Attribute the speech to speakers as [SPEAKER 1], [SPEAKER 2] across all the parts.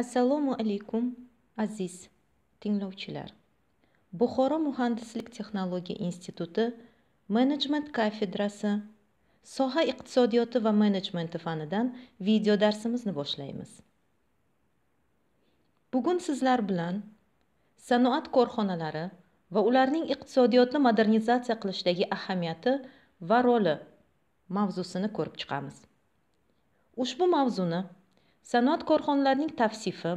[SPEAKER 1] assalomu alaykum aziz tinglovchilar buxoro muhandislik texnologiya instituti menejment kafedrasi soha iqtisodiyoti va menejmenti fanidan video darsimizni boshlaymiz bugun sizlar bilan sanoat korxonalari va ularning iqtisodiyotni modernizatsiya qilishdagi ahamiyati va roli mavzusini ko'rib chiqamiz ushbu mavzuni sanoat korxonlarining tavsifi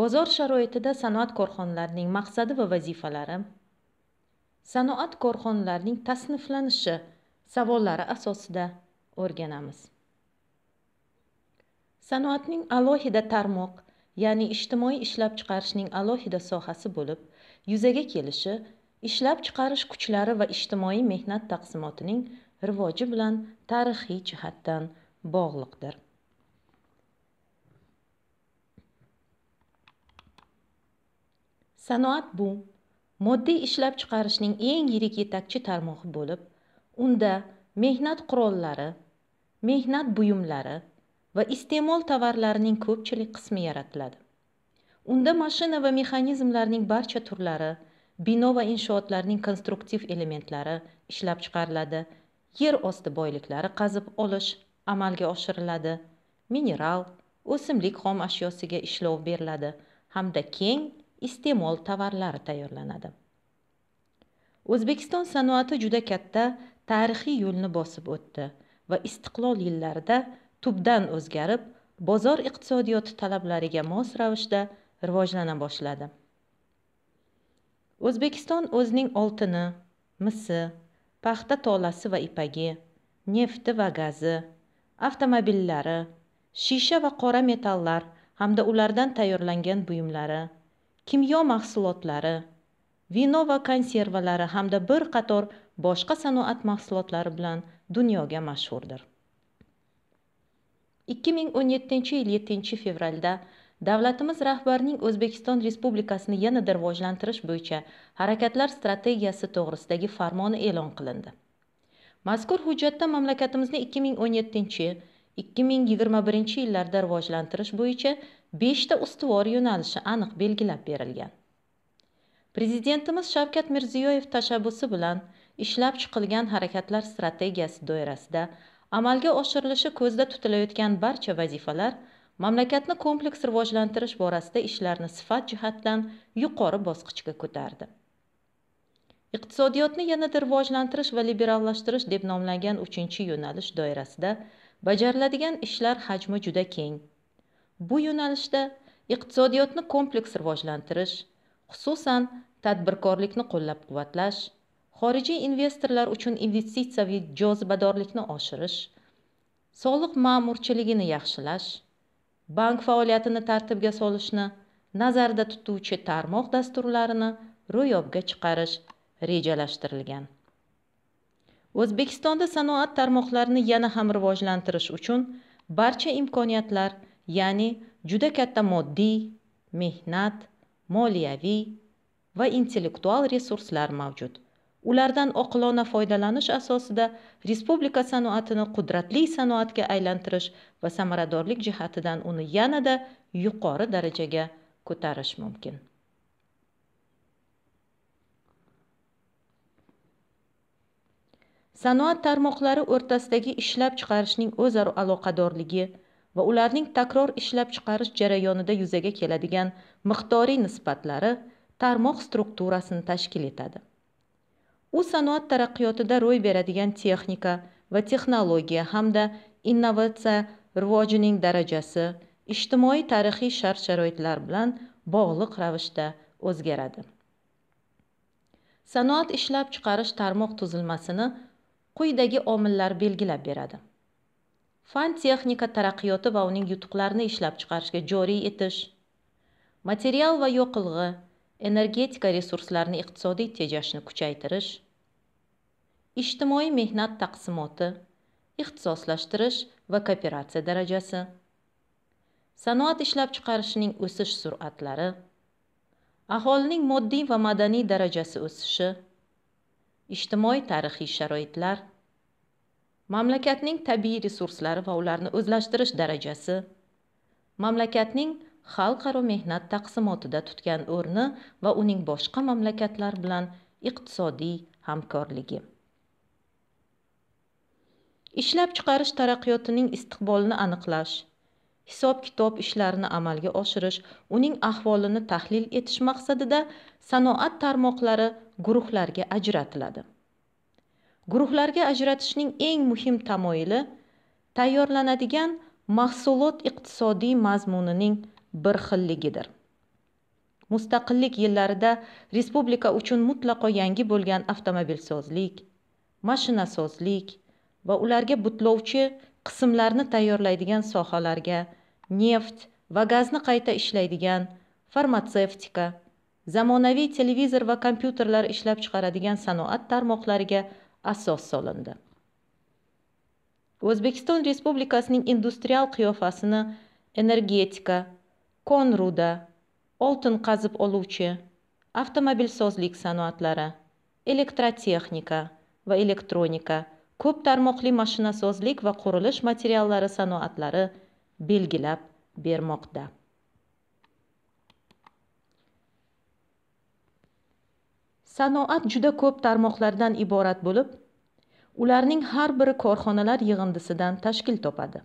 [SPEAKER 1] bozor sharoitida sanoat korxonlarining maqsadi va vazifalari sanoat korxonlarining tasniflanishi savollari asosida o'rganamiz sanoatning alohida tarmoq ya'ni ijtimoiy ishlab chiqarishning alohida sohasi bo'lib yuzaga kelishi ishlab chiqarish kuchlari va ijtimoiy mehnat taqsimotining rivoji bilan tarixiy jihatdan bog'liqdir sanoat bu moddiy ishlab chiqarishning eng yirik yetakchi tarmog'i bo'lib unda mehnat qurollari mehnat buyumlari va iste'mol tovarlarining ko'pchilik qismi yaratiladi unda mashina va mexanizmlarning barcha turlari bino va inshootlarning konstruktiv elementlari ishlab chiqariladi yer osti boyliklari qazib olish amalga oshiriladi mineral o'simlik xom ashyosiga ishlov beriladi hamda keng iste'mol tovarlari tayyorlanadi o'zbekiston sanoati juda katta tarixiy yo'lni bosib o'tdi va istiqlol yillarida tubdan o'zgarib bozor iqtisodiyoti talablariga mos ravishda rivojlana boshladi o'zbekiston o'zining oltini misi paxta tolasi va ipagi nefti va gazi avtomobillari shisha va qora metallar hamda ulardan tayyorlangan buyumlari kimyo mahsulotlari vino va konservalari hamda bir qator boshqa sanoat mahsulotlari bilan dunyoga mashhurdir 2017 yil 7 fevralda davlatimiz rahbarining o'zbekiston respublikasini yanada rivojlantirish bo'yicha harakatlar strategiyasi to'g'risidagi farmoni e'lon qilindi mazkur hujjatda mamlakatimizni 2017 ikki ming yigirma birinchi yillarda rivojlantirish bo'yicha beshta ustuvor yo'nalishi aniq belgilab berilgan prezidentimiz shavkat mirziyoyev tashabbusi bilan ishlab chiqilgan harakatlar strategiyasi doirasida amalga oshirilishi ko'zda tutilayotgan barcha vazifalar mamlakatni kompleks rivojlantirish borasida ishlarni sifat jihatdan yuqori bosqichga ko'tardi iqtisodiyotni yanada rivojlantirish va liberallashtirish deb nomlangan uchinchi yo'nalish doirasida bajariladigan ishlar hajmi juda keng bu yo'nalishda iqtisodiyotni kompleks rivojlantirish xususan tadbirkorlikni qo'llab quvvatlash xorijiy investorlar uchun investitsiyaviy jozibadorlikni oshirish soliq ma'murchiligini yaxshilash bank faoliyatini tartibga solishni nazarda tutuvchi tarmoq dasturlarini ro'yobga chiqarish rejalashtirilgan o'zbekistonda sanoat tarmoqlarini yana ham rivojlantirish uchun barcha imkoniyatlar ya'ni juda katta moddiy mehnat moliyaviy va intellektual resurslar mavjud ulardan oqilona foydalanish asosida respublika sanoatini qudratli sanoatga aylantirish va samaradorlik jihatidan uni yanada yuqori darajaga ko'tarish mumkin sanoat tarmoqlari o'rtasidagi ishlab chiqarishning o'zaro aloqadorligi va ularning takror ishlab chiqarish jarayonida yuzaga keladigan miqdoriy nisbatlari tarmoq strukturasini tashkil etadi u sanoat taraqqiyotida ro'y beradigan texnika va texnologiya hamda innovatsiya rivojining darajasi ijtimoiy tarixiy shart sharoitlar bilan bog'liq ravishda o'zgaradi sanoat ishlab chiqarish tarmoq tuzilmasini quyidagi omillar belgilab beradi fan texnika taraqqiyoti va uning yutuqlarini ishlab chiqarishga joriy etish material va yoqilg'i energetika resurslarini iqtisodiy tejashni kuchaytirish ijtimoiy mehnat taqsimoti ixtisoslashtirish va kooperatsiya darajasi sanoat ishlab chiqarishining o'sish sur'atlari aholining moddiy va madaniy darajasi o'sishi ijtimoiy tarixiy sharoitlar mamlakatning tabiiy resurslari va ularni o'zlashtirish darajasi mamlakatning xalqaro mehnat taqsimotida tutgan o'rni va uning boshqa mamlakatlar bilan iqtisodiy hamkorligi ishlab chiqarish taraqqiyotining istiqbolini aniqlash hisob kitob ishlarini amalga oshirish uning ahvolini tahlil etish maqsadida sanoat tarmoqlari guruhlarga ajratiladi guruhlarga ajratishning eng muhim tamoyili tayyorlanadigan mahsulot iqtisodiy mazmunining bir xilligidir mustaqillik yillarida respublika uchun mutlaqo yangi bo'lgan avtomobilsozlik mashinasozlik va ularga butlovchi qismlarni tayyorlaydigan sohalarga neft va gazni qayta ishlaydigan farmatsevtika zamonaviy televizor va kompyuterlar ishlab chiqaradigan sanoat tarmoqlariga asos solindi o'zbekiston respublikasining industrial qiyofasini energetika konruda oltin qazib oluvchi avtomobilsozlik sanoatlari elektrotexnika va elektronika ko'p tarmoqli mashinasozlik va qurilish materiallari sanoatlari belgilab bermoqda sanoat juda ko'p tarmoqlardan iborat bo'lib ularning har biri korxonalar yig'indisidan tashkil topadi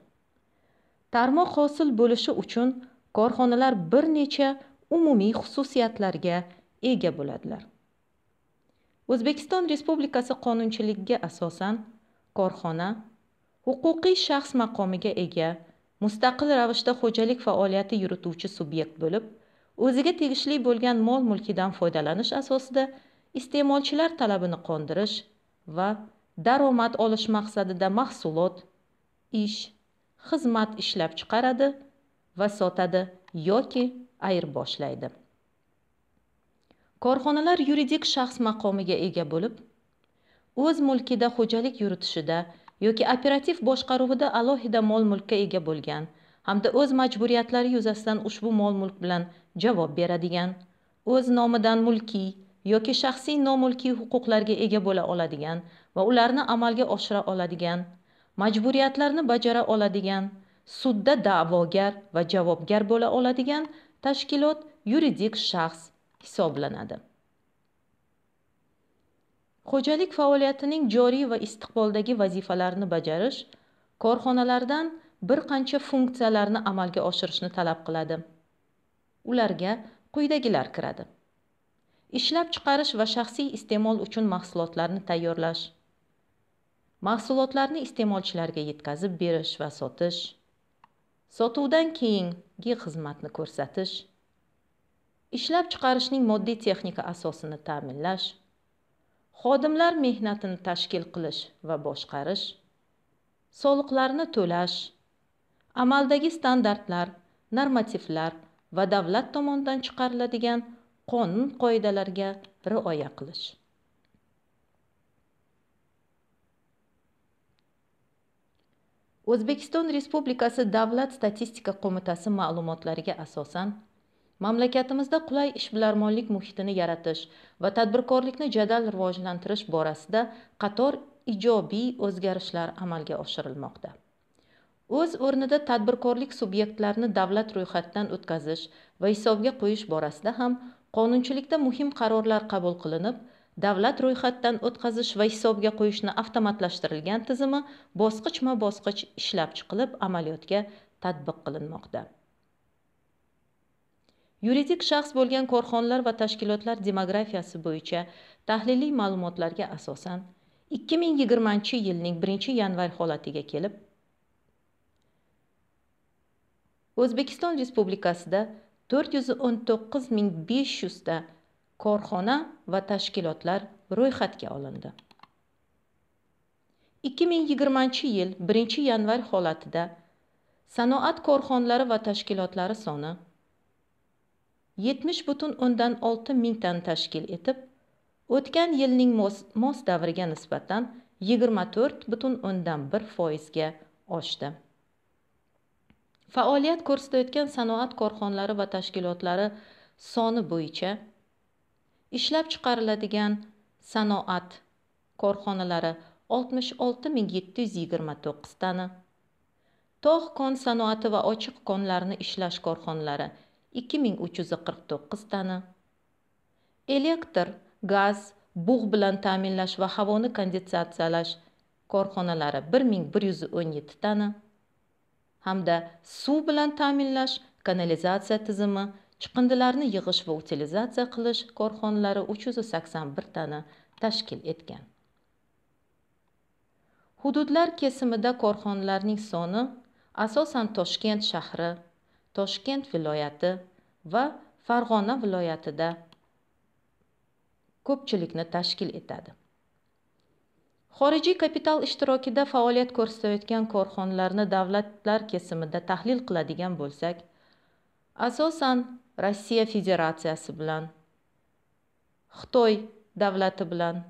[SPEAKER 1] tarmoq hosil bo'lishi uchun korxonalar bir necha umumiy xususiyatlarga ega bo'ladilar o'zbekiston respublikasi qonunchiligiga asosan korxona huquqiy shaxs maqomiga ega mustaqil ravishda xo'jalik faoliyati yurituvchi subyekt bo'lib o'ziga tegishli bo'lgan mol mulkidan foydalanish asosida iste'molchilar talabini qondirish va daromad olish maqsadida mahsulot ish xizmat ishlab chiqaradi va sotadi yoki ayirboshlaydi korxonalar yuridik shaxs maqomiga ega bo'lib o'z mulkida xo'jalik yuritishida yoki operativ boshqaruvida alohida mol mulkka ega bo'lgan hamda o'z majburiyatlari yuzasidan ushbu mol mulk bilan javob beradigan o'z nomidan mulkiy yoki shaxsiy nomulkiy huquqlarga ega bo'la oladigan va ularni amalga oshira oladigan majburiyatlarni bajara oladigan sudda da'vogar va javobgar bo'la oladigan tashkilot yuridik shaxs hisoblanadi xo'jalik faoliyatining joriy va istiqboldagi vazifalarini bajarish korxonalardan bir qancha funksiyalarni amalga oshirishni talab qiladi ularga quyidagilar kiradi ishlab chiqarish va shaxsiy iste'mol uchun mahsulotlarni tayyorlash mahsulotlarni iste'molchilarga yetkazib berish va sotish sotuvdan keyingi xizmatni ko'rsatish ishlab chiqarishning moddiy texnika asosini ta'minlash xodimlar mehnatini tashkil qilish va boshqarish soliqlarni to'lash amaldagi standartlar normativlar va davlat tomonidan chiqariladigan qonun qoidalarga rioya qilish o'zbekiston respublikasi davlat statistika qo'mitasi ma'lumotlariga asosan mamlakatimizda qulay ishbilarmonlik muhitini yaratish va tadbirkorlikni jadal rivojlantirish borasida qator ijobiy o'zgarishlar amalga oshirilmoqda o'z o'rnida tadbirkorlik subyektlarini davlat ro'yxatidan o'tkazish va hisobga qo'yish borasida ham qonunchilikda muhim qarorlar qabul qilinib davlat ro'yxatidan o'tkazish va hisobga qo'yishni avtomatlashtirilgan tizimi bosqichma bosqich ishlab chiqilib amaliyotga tatbiq qilinmoqda yuridik shaxs bo'lgan korxonalar va tashkilotlar demografiyasi bo'yicha tahliliy ma'lumotlarga asosan 2020 yilning 1 yanvar holatiga kelib o'zbekiston respublikasida 419500 ta korxona va tashkilotlar ro'yxatga olindi 2020 yil 1 yanvar holatida sanoat korxonalari va tashkilotlari soni 70 butun undan 6 mingdan tashkil etib o'tgan yilning mos, davriga nisbatan 24 butun undan 1 foizga oshdi faoliyat ko'rsatayotgan sanoat korxonalari va tashkilotlari soni bo'yicha ishlab chiqariladigan sanoat korxonalari 66729 tani. ming tog' kon sanoati va ochiq konlarni ishlash korxonalari 2349 tani elektr gaz bug' bilan ta'minlash va havoni kondensatsiyalash korxonalari 1117 tani hamda suv bilan ta'minlash kanalizatsiya tizimi chiqindilarni yig'ish va utilizatsiya qilish korxonalari 381 tani tashkil etgan hududlar kesimida korxonalarning soni asosan toshkent shahri toshkent viloyati va farg'ona viloyatida ko'pchilikni tashkil etadi xorijiy kapital ishtirokida faoliyat ko'rsatayotgan korxonalarni davlatlar kesimida tahlil qiladigan bo'lsak asosan rossiya federatsiyasi bilan xitoy davlati bilan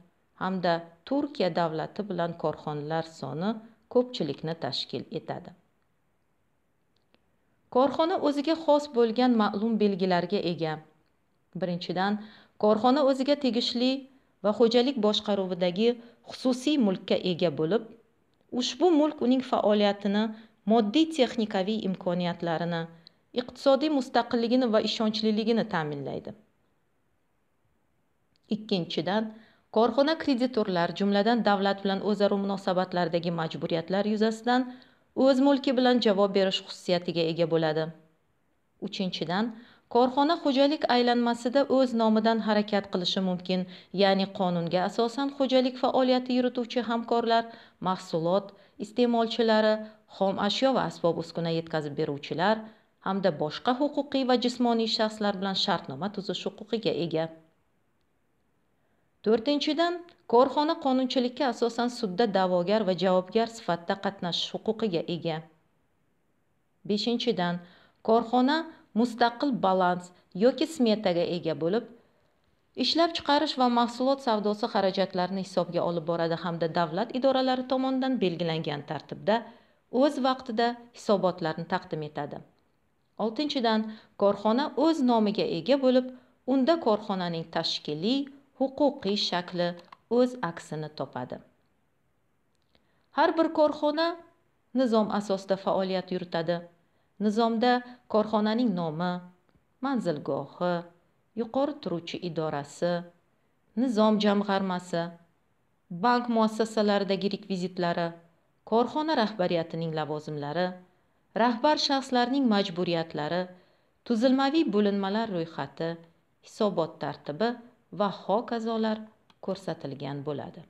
[SPEAKER 1] hamda turkiya davlati bilan korxonalar soni ko'pchilikni tashkil etadi korxona o'ziga xos bo'lgan ma'lum belgilarga ega birinchidan korxona o'ziga tegishli va xo'jalik boshqaruvidagi xususiy mulkka ega bo'lib ushbu mulk uning faoliyatini moddiy texnikaviy imkoniyatlarini iqtisodiy mustaqilligini va ishonchliligini ta'minlaydi ikkinchidan korxona kreditorlar jumladan davlat bilan o'zaro munosabatlardagi majburiyatlar yuzasidan o'z mulki bilan javob berish xususiyatiga ega bo'ladi uchinchidan korxona xo'jalik aylanmasida o'z nomidan harakat qilishi mumkin ya'ni qonunga asosan xo'jalik faoliyati yurituvchi hamkorlar mahsulot iste'molchilari xom ashyo va asbob uskuna yetkazib beruvchilar hamda boshqa huquqiy va jismoniy shaxslar bilan shartnoma tuzish huquqiga ega to'rtinchidan korxona qonunchilikka asosan sudda da'vogar va javobgar sifatida qatnashish huquqiga ega beshinchidan korxona mustaqil balans yoki smetaga ega bo'lib ishlab chiqarish va mahsulot savdosi xarajatlarini hisobga olib boradi hamda davlat idoralari tomonidan belgilangan tartibda o'z vaqtida hisobotlarni taqdim etadi oltinchidan korxona o'z nomiga ega bo'lib unda korxonaning tashkiliy huquqiy shakli o'z aksini topadi har bir korxona nizom asosida faoliyat yuritadi nizomda korxonaning nomi manzilgohi yuqori turuvchi idorasi nizom jamg'armasi bank muassasalaridagi rekvizitlari korxona rahbariyatining lavozimlari rahbar shaxslarning majburiyatlari tuzilmaviy bo'linmalar ro'yxati hisobot tartibi va hokazolar ko'rsatilgan bo'ladi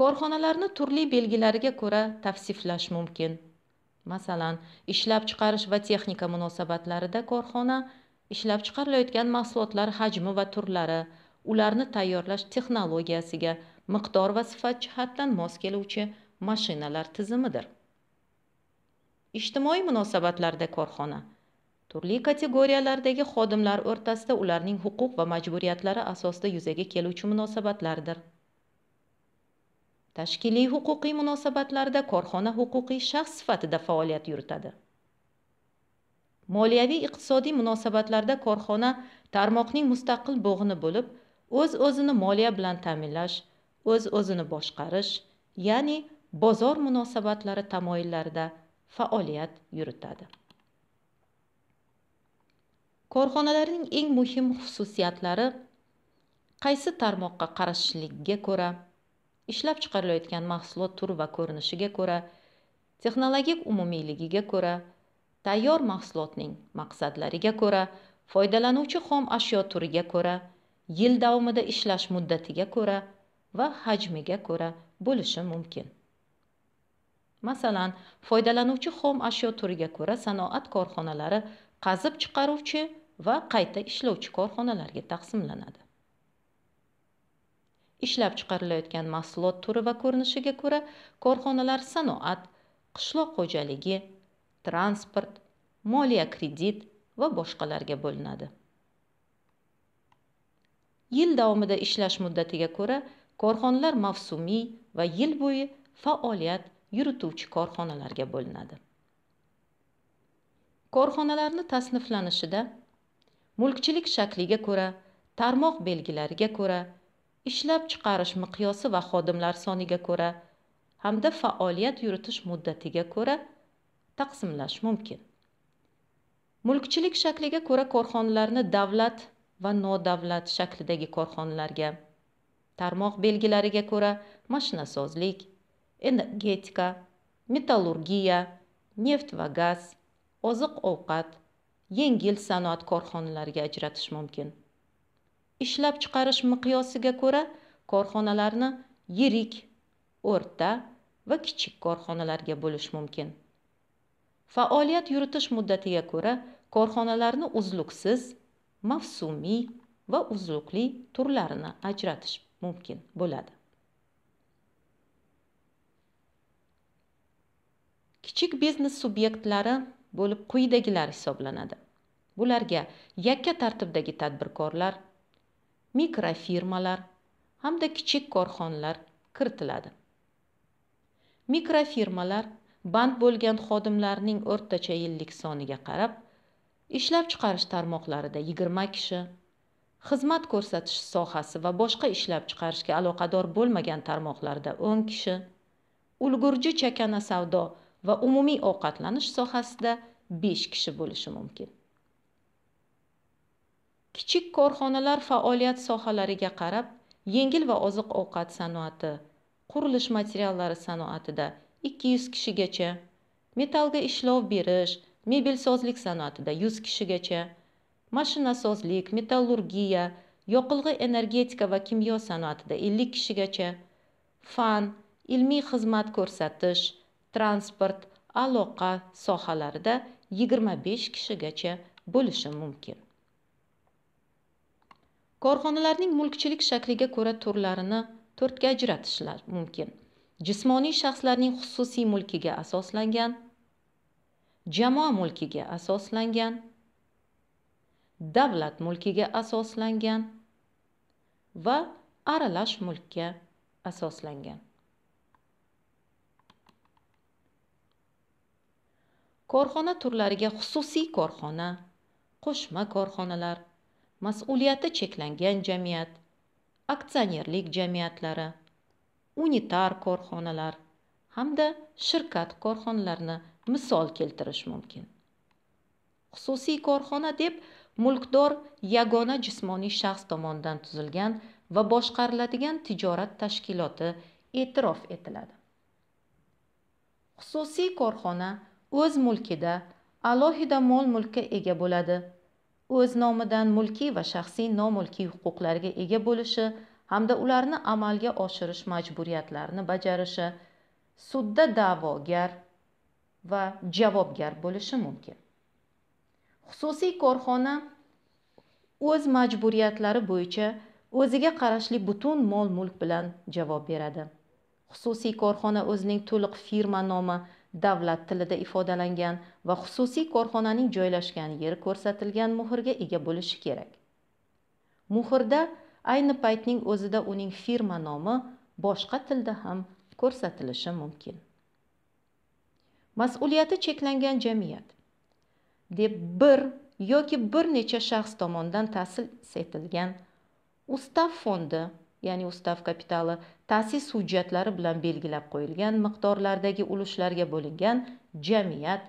[SPEAKER 1] korxonalarni turli belgilariga ko'ra tavsiflash mumkin masalan ishlab chiqarish va texnika munosabatlarida korxona ishlab chiqarilayotgan mahsulotlar hajmi va turlari ularni tayyorlash texnologiyasiga miqdor va sifat jihatdan mos keluvchi mashinalar tizimidir ijtimoiy munosabatlarda korxona turli kategoriyalardagi xodimlar o'rtasida ularning huquq va majburiyatlari asosida yuzaga keluvchi munosabatlardir tashkiliy huquqiy munosabatlarda korxona huquqiy shaxs sifatida faoliyat yuritadi moliyaviy iqtisodiy munosabatlarda korxona tarmoqning mustaqil bo'g'ini bo'lib o'z o'zini moliya bilan ta'minlash o'z o'zini boshqarish ya'ni bozor munosabatlari tamoyillarida faoliyat yuritadi korxonalarning eng muhim xususiyatlari qaysi tarmoqqa qarashligiga ko'ra ishlab chiqarilayotgan mahsulot turi va ko'rinishiga ko'ra texnologik umumiyligiga ko'ra tayyor mahsulotning maqsadlariga ko'ra foydalanuvchi xom ashyo turiga ko'ra yil davomida ishlash muddatiga ko'ra va hajmiga ko'ra bo'lishi mumkin masalan foydalanuvchi xom ashyo turiga ko'ra sanoat korxonalari qazib chiqaruvchi va qayta ishlovchi korxonalarga taqsimlanadi ishlab chiqarilayotgan mahsulot turi va ko'rinishiga ko'ra korxonalar sanoat qishloq xo'jaligi transport moliya kredit va boshqalarga bo'linadi yil davomida ishlash muddatiga ko'ra korxonalar mavsumiy va yil bo'yi faoliyat yurituvchi korxonalarga bo'linadi korxonalarni tasniflanishida mulkchilik shakliga ko'ra tarmoq belgilariga ko'ra ishlab chiqarish miqyosi va xodimlar soniga ko'ra hamda faoliyat yuritish muddatiga ko'ra taqsimlash mumkin mulkchilik shakliga ko'ra korxonalarni davlat va nodavlat shaklidagi korxonalarga tarmoq belgilariga ko'ra mashinasozlik energetika metallurgiya neft va gaz oziq ovqat yengil sanoat korxonalariga ajratish mumkin ishlab chiqarish miqyosiga ko'ra korxonalarni yirik o'rta va kichik korxonalarga bo'lish mumkin faoliyat yuritish muddatiga ko'ra korxonalarni uzluksiz mavsumiy va uzluqli turlarini ajratish mumkin bo'ladi kichik biznes subyektlari bo'lib quyidagilar hisoblanadi bularga yakka tartibdagi tadbirkorlar mikrofirmalar hamda kichik korxonalar kiritiladi mikrofirmalar band bo'lgan xodimlarning o'rtacha yillik soniga qarab ishlab chiqarish tarmoqlarida yigirma kishi xizmat ko'rsatish sohasi va boshqa ishlab chiqarishga aloqador bo'lmagan tarmoqlarda o'n kishi ulgurji chakana savdo va umumiy ovqatlanish sohasida 5 kishi bo'lishi mumkin kichik korxonalar faoliyat sohalariga qarab yengil va oziq ovqat sanoati qurilish materiallari sanoatida 200 kishigacha metalga ishlov berish mebelsozlik sanoatida 100 kishigacha mashinasozlik metallurgiya yoqilg'i energetika va kimyo sanoatida 50 kishigacha fan ilmiy xizmat ko'rsatish transport aloqa sohalarida 25 kishigacha bo'lishi mumkin korxonalarning mulkchilik shakliga ko'ra turlarini 4 ga ajratishlar mumkin jismoniy shaxslarning xususiy mulkiga asoslangan jamoa mulkiga asoslangan davlat mulkiga asoslangan va aralash mulkka asoslangan korxona turlariga xususiy korxona qo'shma korxonalar mas'uliyati cheklangan jamiyat aksionerlik jamiyatlari unitar korxonalar hamda shirkat korxonalarini misol keltirish mumkin xususiy korxona deb mulkdor yagona jismoniy shaxs tomonidan tuzilgan va boshqariladigan tijorat tashkiloti e'tirof etiladi xususiy korxona o'z mulkida alohida mol mulkka ega bo'ladi o'z nomidan mulkiy va shaxsiy nomulkiy huquqlarga ega bo'lishi hamda ularni amalga oshirish majburiyatlarini bajarishi sudda da'vogar va javobgar bo'lishi mumkin xususiy korxona o'z majburiyatlari bo'yicha o'ziga qarashli butun mol mulk bilan javob beradi xususiy korxona o'zining to'liq firma nomi davlat tilida ifodalangan va xususiy korxonaning joylashgan yeri ko'rsatilgan muhrga ega bo'lishi kerak muhrda ayni paytning o'zida uning firma nomi boshqa tilda ham ko'rsatilishi mumkin mas'uliyati cheklangan jamiyat deb bir yoki bir necha shaxs tomonidan ta'sis etilgan ustav fondi ya'ni ustav kapitali ta'sis hujjatlari bilan belgilab qo'yilgan miqdorlardagi ulushlarga bo'lingan jamiyat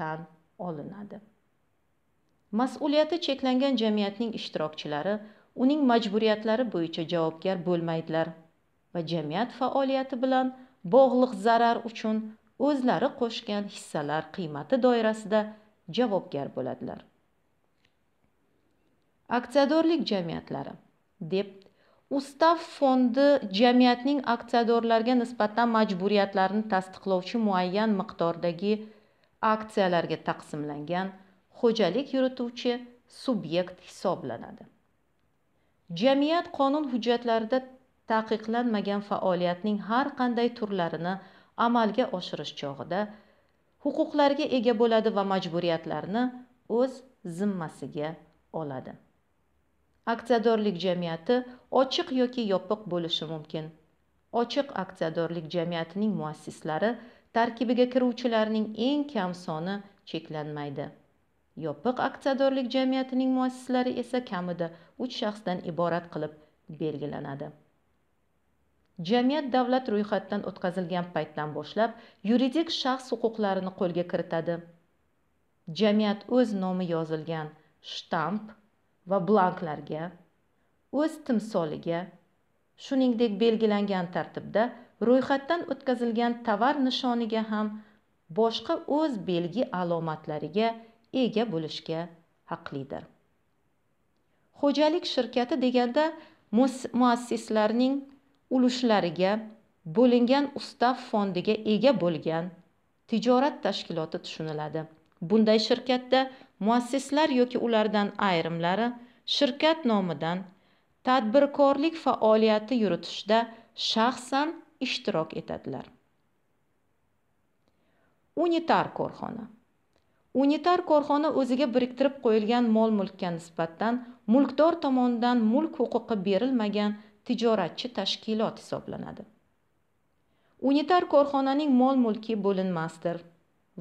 [SPEAKER 1] tan olinadi mas'uliyati cheklangan jamiyatning ishtirokchilari uning majburiyatlari bo'yicha javobgar bo'lmaydilar va jamiyat faoliyati bilan bog'liq zarar uchun o'zlari qo'shgan hissalar qiymati doirasida javobgar bo'ladilar aksiyadorlik jamiyatlari deb Ustav fondi jamiyatning aksiyadorlarga nisbatan majburiyatlarini tasdiqlovchi muayyan miqdordagi aksiyalarga taqsimlangan xo'jalik yurituvchi subyekt hisoblanadi. Jamiyat qonun hujjatlarida taqiqlanmagan faoliyatning har qanday turlarini amalga oshirish chog'ida huquqlarga ega bo'ladi va majburiyatlarni o'z zimmasiga oladi. Aksiyadorlik jamiyati ochiq yoki yopiq bo'lishi mumkin. Ochiq aksiyadorlik jamiyatining muassislari tarkibiga kiruvchilarning eng kam soni cheklanmaydi. Yopiq aksiyadorlik jamiyatining muassislari esa kamida 3 shaxsdan iborat qilib belgilanadi. jamiyat davlat ro'yxatidan o'tkazilgan paytdan boshlab yuridik shaxs huquqlarini qo'lga kiritadi jamiyat o'z nomi yozilgan shtamp va blanklarga o'z timsoliga shuningdek belgilangan tartibda ro'yxatdan o'tkazilgan tovar nishoniga ham boshqa o'z belgi alomatlariga ega bo'lishga haqlidir xo'jalik shirkati deganda muassislarning ulushlariga bo'lingan ustav fondiga ega bo'lgan tijorat tashkiloti tushuniladi bunday shirkatda muassislar yoki ulardan ayrimlari shirkat nomidan tadbirkorlik faoliyati yuritishda shaxsan ishtirok etadilar unitar korxona unitar korxona o'ziga biriktirib qo'yilgan mol mulkka nisbatan mulkdor tomonidan mulk huquqi berilmagan tijoratchi tashkilot hisoblanadi unitar korxonaning mol mulki bo'linmasdir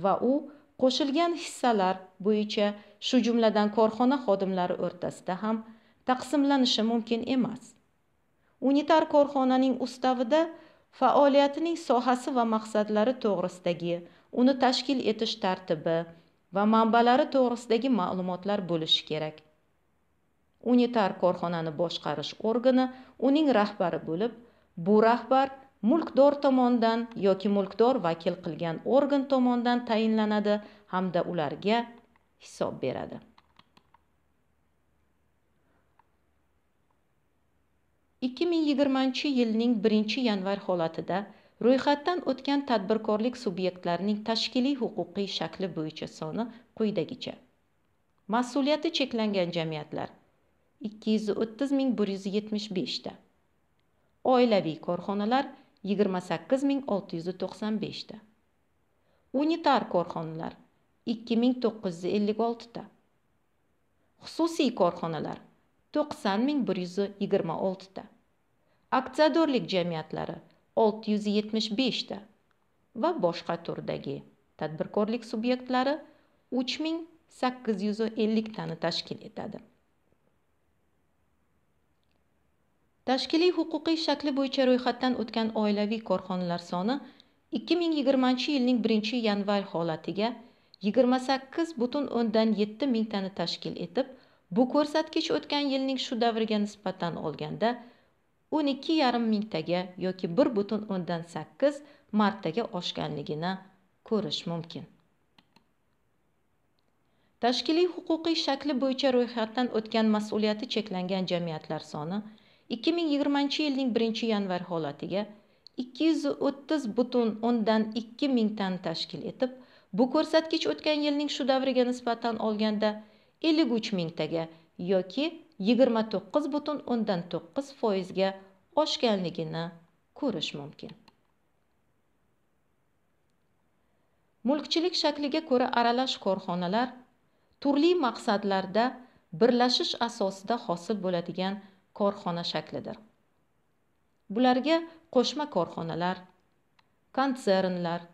[SPEAKER 1] va u qo'shilgan hissalar bo'yicha shu jumladan korxona xodimlari o'rtasida ham taqsimlanishi mumkin emas unitar korxonaning ustavida faoliyatining sohasi va maqsadlari to'g'risidagi uni tashkil etish tartibi va manbalari to'g'risidagi ma'lumotlar bo'lishi kerak unitar korxonani boshqarish organi uning rahbari bo'lib bu rahbar mulkdor tomonidan yoki mulkdor vakil qilgan organ tomonidan tayinlanadi hamda ularga hisob beradi ikki ming yigirmanchi yilning birinchi yanvar holatida ro'yxatdan o'tgan tadbirkorlik subyektlarining tashkiliy huquqiy shakli bo'yicha soni quyidagicha mas'uliyati cheklangan jamiyatlar ikki yuz o'ttiz ming bir yuz yetmish beshta oilaviy korxonalar 28695 ta. unitar korxonalar 2956 ta. xususiy korxonalar 90126 ta. bir aksiyadorlik jamiyatlari 675 ta va boshqa turdagi tadbirkorlik subyektlari 3850 tani tashkil etadi tashkiliy huquqiy shakli bo'yicha ro'yxatdan o'tgan oilaviy korxonalar soni 2020 yilning 1 yanvar holatiga 28 butun o'ndan 7 mingtani tashkil etib bu ko'rsatkich o'tgan yilning shu davriga nisbatan olganda 12,5 mingtaga yoki 1 butun o'ndan 8 martaga oshganligini ko'rish mumkin tashkiliy huquqiy shakli bo'yicha ro'yxatdan o'tgan mas'uliyati cheklangan jamiyatlar soni 2020 yilning 1 yanvar holatiga 230 butun o'ndan 2 mingtani tashkil etib bu ko'rsatkich o'tgan yilning shu davriga nisbatan olganda 53 mingtaga yoki 29 butun o'ndan 9 foizga oshganligini ko'rish mumkin mulkchilik shakliga ko'ra aralash korxonalar turli maqsadlarda birlashish asosida hosil bo'ladigan korxona shaklidir bularga qo'shma korxonalar konsernlar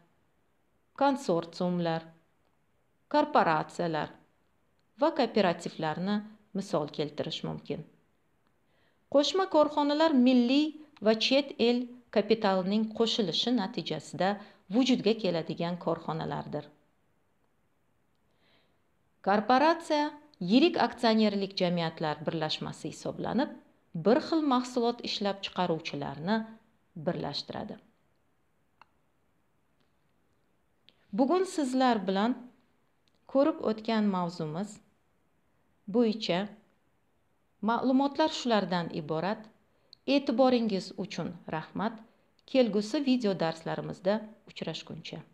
[SPEAKER 1] konsortsiumlar korporatsiyalar va kooperativlarni misol keltirish mumkin qo'shma korxonalar milliy va chet el kapitalining qo'shilishi natijasida vujudga keladigan korxonalardir korporatsiya yirik aksionerlik jamiyatlar birlashmasi hisoblanib bir xil mahsulot ishlab chiqaruvchilarni birlashtiradi bugun sizlar bilan ko'rib o'tgan mavzumiz bo'yicha ma'lumotlar shulardan iborat e'tiboringiz uchun rahmat kelgusi video darslarimizda uchrashguncha